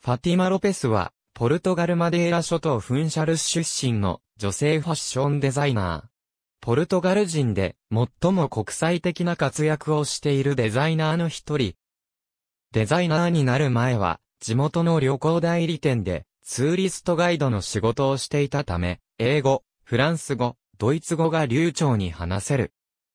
ファティマ・ロペスは、ポルトガルマデーラ諸島フンシャルス出身の女性ファッションデザイナー。ポルトガル人で最も国際的な活躍をしているデザイナーの一人。デザイナーになる前は、地元の旅行代理店でツーリストガイドの仕事をしていたため、英語、フランス語、ドイツ語が流暢に話せる。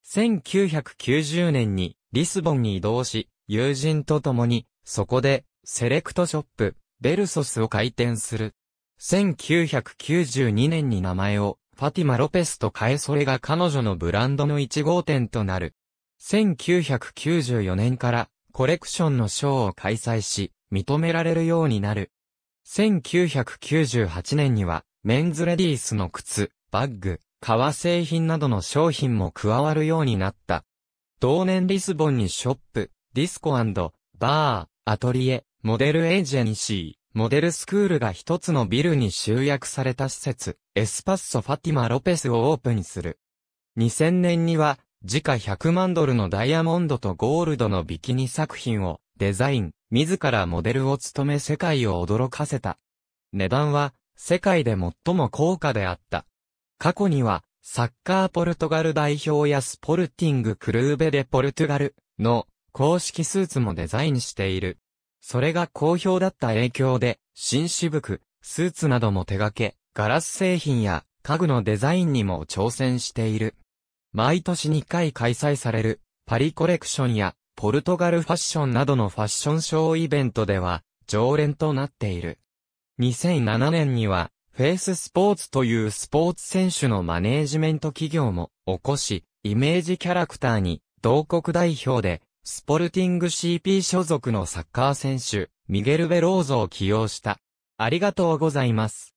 1990年にリスボンに移動し、友人と共に、そこでセレクトショップ、ベルソスを開店する。1992年に名前を、ファティマ・ロペスと変えそれが彼女のブランドの1号店となる。1994年からコレクションのショーを開催し、認められるようになる。1998年には、メンズレディースの靴、バッグ、革製品などの商品も加わるようになった。同年リスボンにショップ、ディスコバー、アトリエ、モデルエージェンシー、モデルスクールが一つのビルに集約された施設、エスパッソ・ファティマ・ロペスをオープンする。2000年には、時価100万ドルのダイヤモンドとゴールドのビキニ作品をデザイン、自らモデルを務め世界を驚かせた。値段は、世界で最も高価であった。過去には、サッカーポルトガル代表やスポルティングクルーベでポルトガルの公式スーツもデザインしている。それが好評だった影響で、紳士服、スーツなども手掛け、ガラス製品や家具のデザインにも挑戦している。毎年2回開催される、パリコレクションや、ポルトガルファッションなどのファッションショーイベントでは、常連となっている。2007年には、フェイススポーツというスポーツ選手のマネージメント企業も起こし、イメージキャラクターに、同国代表でスポルティング CP 所属のサッカー選手、ミゲル・ベローゾを起用した。ありがとうございます。